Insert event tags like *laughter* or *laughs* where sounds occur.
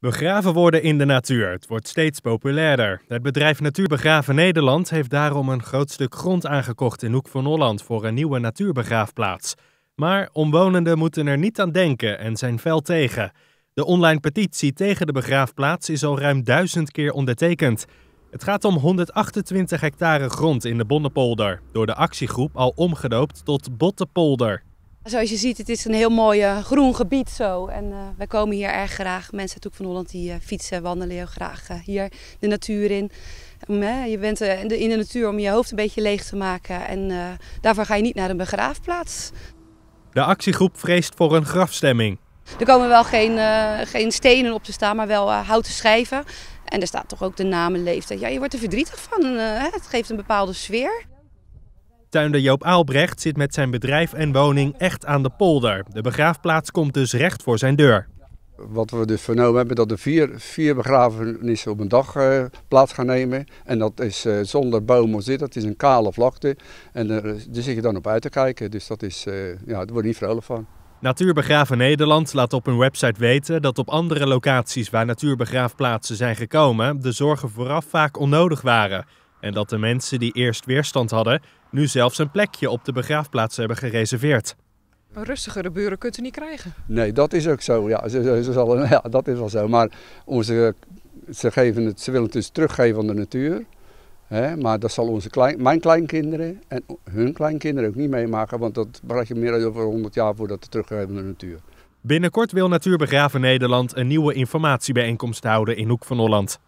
Begraven worden in de natuur. Het wordt steeds populairder. Het bedrijf Natuurbegraven Nederland heeft daarom een groot stuk grond aangekocht in Hoek van Holland voor een nieuwe natuurbegraafplaats. Maar omwonenden moeten er niet aan denken en zijn fel tegen. De online petitie tegen de begraafplaats is al ruim duizend keer ondertekend. Het gaat om 128 hectare grond in de Bonnepolder, door de actiegroep al omgedoopt tot Bottenpolder. Zoals je ziet, het is een heel mooi eh, groen gebied zo. En eh, wij komen hier erg graag. Mensen uit van Holland die uh, fietsen, wandelen heel graag hier de natuur in. je bent in de natuur om je hoofd een beetje leeg te maken. En daarvoor ga je niet naar een begraafplaats. De actiegroep vreest voor een grafstemming. Er komen wel geen, geen stenen op te staan, maar wel houten schijven. En er staat toch ook de namen leeft. Ja, je wordt er verdrietig van. het geeft een bepaalde sfeer. Tuinder Joop Aalbrecht zit met zijn bedrijf en woning echt aan de polder. De begraafplaats komt dus recht voor zijn deur. Wat we dus vernomen hebben, dat er vier, vier begrafenissen op een dag eh, plaats gaan nemen. En dat is uh, zonder bomen zit, dat is een kale vlakte. En eh, daar, zit je dan op uit te kijken. Dus dat is, uh, ja, daar word niet vrolijk van. Natuurbegraven Nederland laat op hun website weten dat op andere locaties waar natuurbegraafplaatsen zijn gekomen, de zorgen vooraf vaak onnodig waren. En dat de mensen die eerst weerstand hadden, nu zelfs een plekje op de begraafplaats hebben gereserveerd. Een rustigere buren kunt u niet krijgen. Nee, dat is ook zo. Ja, ze, *laughs* ja dat is wel zo. Maar onze, ze, geven het, ze willen het dus teruggeven aan de natuur. Hè? Maar dat zal onze klein, mijn kleinkinderen en hun kleinkinderen ook niet meemaken. Want dat bracht je meer over 100 jaar voordat het teruggeven aan de natuur. Binnenkort wil Natuurbegraven Nederland een nieuwe informatiebijeenkomst houden in Hoek van Holland.